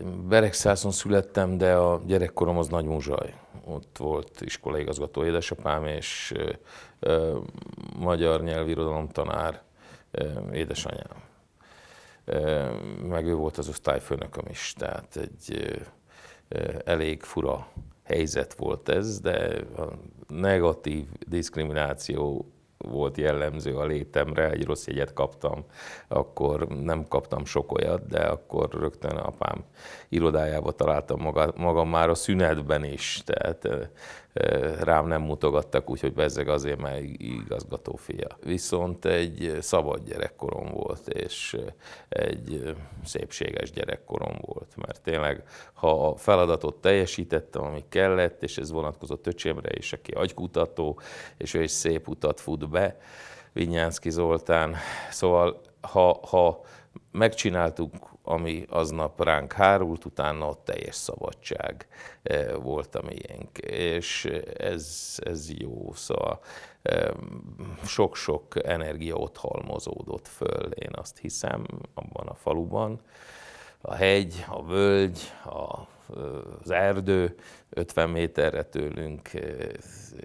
Én Beregszászon születtem, de a gyerekkorom az Nagy Muzsaj. Ott volt iskolaigazgató édesapám, és ö, ö, magyar nyelvirodalom tanár ö, édesanyám. Ö, meg ő volt az osztályfőnököm is, tehát egy ö, elég fura helyzet volt ez, de a negatív diszkrimináció volt jellemző a létemre, egy rossz jegyet kaptam, akkor nem kaptam sok olyat, de akkor rögtön apám irodájába találtam magam, magam már a szünetben is, tehát rám nem mutogattak, úgyhogy bezzeg azért, mert igazgató fia. Viszont egy szabad gyerekkorom volt, és egy szépséges gyerekkorom volt, mert tényleg, ha a feladatot teljesítettem, ami kellett, és ez vonatkozott öcsémre is, aki agykutató, és ő is szép utat fut be, Vinyánszki Zoltán. Szóval ha, ha megcsináltuk, ami aznap ránk hárult, utána ott teljes szabadság eh, volt a miénk. És ez, ez jó, szóval sok-sok energia ott halmozódott föl, én azt hiszem, abban a faluban. A hegy, a völgy, a az erdő, 50 méterre tőlünk,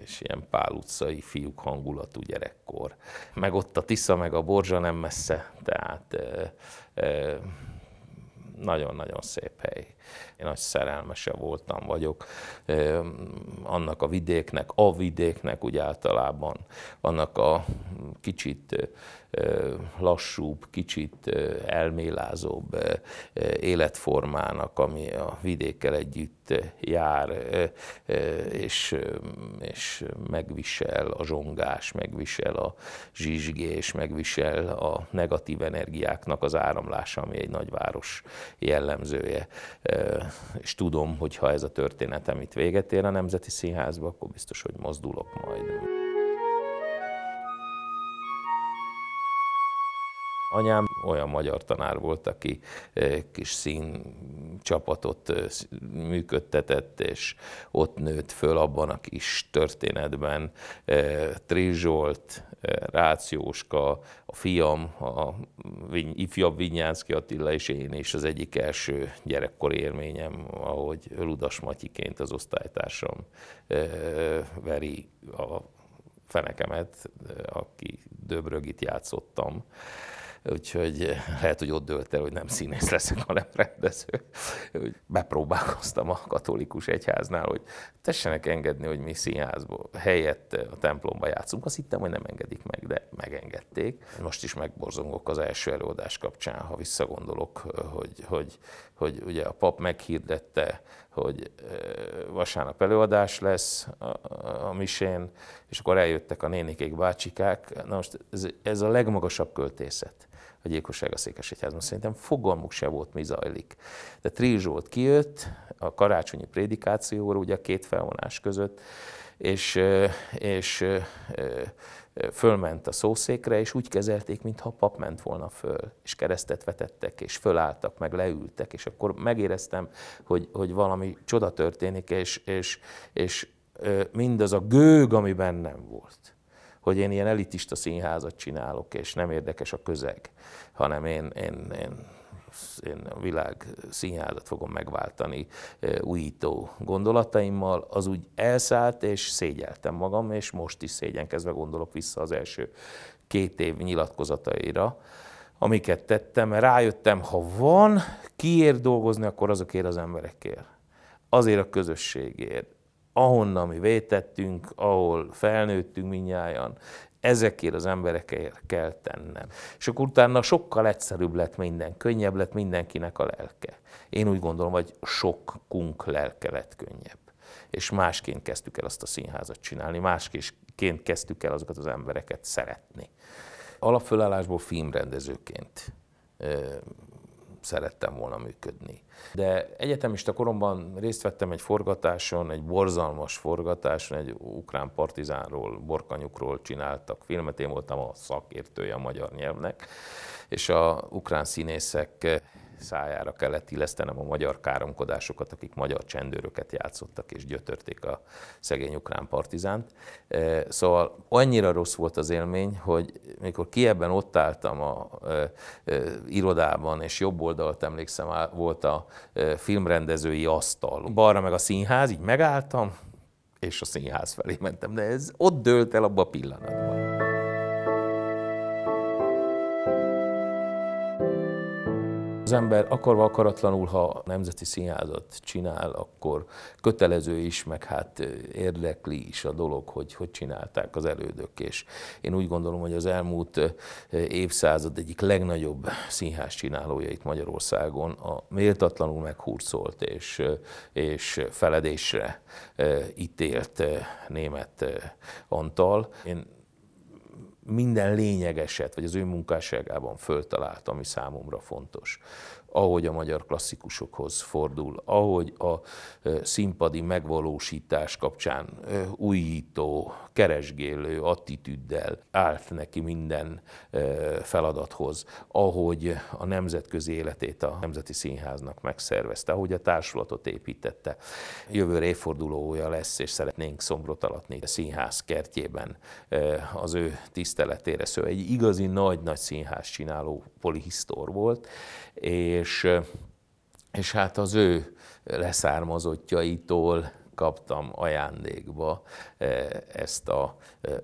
és ilyen pál utcai fiúk hangulatú gyerekkor. Meg ott a Tisza, meg a Borzsa nem messze, tehát nagyon-nagyon szép hely. Én nagy szerelmese voltam, vagyok annak a vidéknek, a vidéknek úgy általában, annak a kicsit lassúbb, kicsit elmélázóbb életformának, ami a vidékkel együtt jár, és, és megvisel a zsongás, megvisel a zsizsgés, megvisel a negatív energiáknak az áramlása, ami egy nagyváros jellemzője és tudom, hogy ha ez a történetem itt véget ér a Nemzeti Színházba, akkor biztos, hogy mozdulok majd. Anyám olyan magyar tanár volt, aki kis színcsapatot működtetett, és ott nőtt föl abban a kis történetben. Trizsolt, Rációska, a fiam, a ifjabb Vinyánszki Attila és én is az egyik első gyerekkori élményem, ahogy Ludas Matyiként az osztálytársam veri a fenekemet, aki Döbrögit játszottam úgyhogy eh, lehet, hogy ott dölt el, hogy nem színész leszek, hanem rendező. Bepróbálkoztam a katolikus egyháznál, hogy tessenek engedni, hogy mi színházból helyett eh, a templomba játszunk. Azt hittem, hogy nem engedik meg, de megengedték. Most is megborzongok az első előadás kapcsán, ha visszagondolok, eh, hogy, hogy, hogy ugye a pap meghirdette, hogy vasárnap előadás lesz a, a misén, és akkor eljöttek a nénikék, bácsikák. Na most ez, ez a legmagasabb költészet a gyilkosság a Székesegyházban. Szerintem fogalmuk se volt, mi zajlik. De Trizsolt kijött a karácsonyi prédikációra, ugye a két felvonás között, és, és fölment a szószékre, és úgy kezelték, mintha a pap ment volna föl, és keresztet vetettek, és fölálltak, meg leültek, és akkor megéreztem, hogy, hogy valami csoda történik, és, és, és mindaz a gőg, ami bennem volt, hogy én ilyen elitista színházat csinálok, és nem érdekes a közeg, hanem én, én, én én a világ színházat fogom megváltani újító gondolataimmal, az úgy elszállt, és szégyeltem magam, és most is szégyenkezve gondolok vissza az első két év nyilatkozataira, amiket tettem, mert rájöttem, ha van kiért dolgozni, akkor azokért az emberekért, azért a közösségért, ahonnan mi vétettünk, ahol felnőttünk minnyáján, ezekért az emberekért kell tennem. És akkor utána sokkal egyszerűbb lett minden, könnyebb lett mindenkinek a lelke. Én úgy gondolom, hogy sokkunk lelke lett könnyebb. És másként kezdtük el azt a színházat csinálni, másként kezdtük el azokat az embereket szeretni. Alapfölállásból filmrendezőként szerettem volna működni. De egyetemista koromban részt vettem egy forgatáson, egy borzalmas forgatáson, egy ukrán partizánról, borkanyukról csináltak filmet, én voltam a szakértője a magyar nyelvnek, és a ukrán színészek szájára kellett illesztenem a magyar káromkodásokat, akik magyar csendőröket játszottak és gyötörték a szegény ukrán partizánt. Szóval annyira rossz volt az élmény, hogy mikor kiebben ott álltam a irodában, és jobb oldalt emlékszem, volt a filmrendezői asztal. Balra meg a színház, így megálltam, és a színház felé mentem, de ez ott dőlt el abba a pillanatban. Az ember akarva akaratlanul, ha nemzeti színházat csinál, akkor kötelező is, meg hát érdekli is a dolog, hogy hogy csinálták az elődök. És én úgy gondolom, hogy az elmúlt évszázad egyik legnagyobb színház csinálója itt Magyarországon a méltatlanul meghurcolt és, és feledésre ítélt német Antal. Én minden lényegeset, vagy az ő munkásságában föltalált, ami számomra fontos. Ahogy a magyar klasszikusokhoz fordul, ahogy a színpadi megvalósítás kapcsán újító, keresgélő attitűddel állt neki minden feladathoz, ahogy a nemzetközi életét a Nemzeti Színháznak megszervezte, ahogy a társulatot építette. Jövőre évfordulója lesz, és szeretnénk szombrot alatni a színház kertjében az ő tiszt tiszteletére szó. Egy igazi nagy-nagy színház csináló polihisztor volt, és, és hát az ő leszármazottjaitól kaptam ajándékba eh, ezt a eh,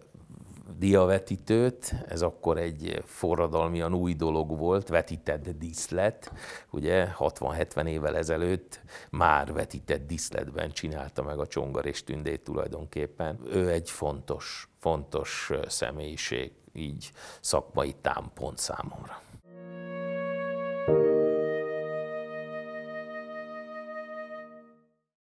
diavetítőt, ez akkor egy forradalmian új dolog volt, vetített diszlet, ugye 60-70 évvel ezelőtt már vetített diszletben csinálta meg a Csongar és Tündét tulajdonképpen. Ő egy fontos, fontos személyiség, így szakmai támpont számomra.